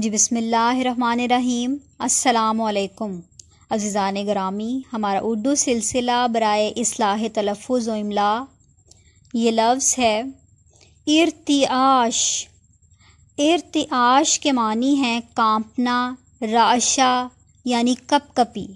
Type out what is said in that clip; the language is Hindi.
जी बसमीम अल्लाम अजीज़ान ग्रामी हमारा उर्दू सिलसिला बरए असलाह तलफ़ इमला ये लफ्ज़ है इरतियाश इरतियाश के मानी हैं कांपना राशा यानी कपकपी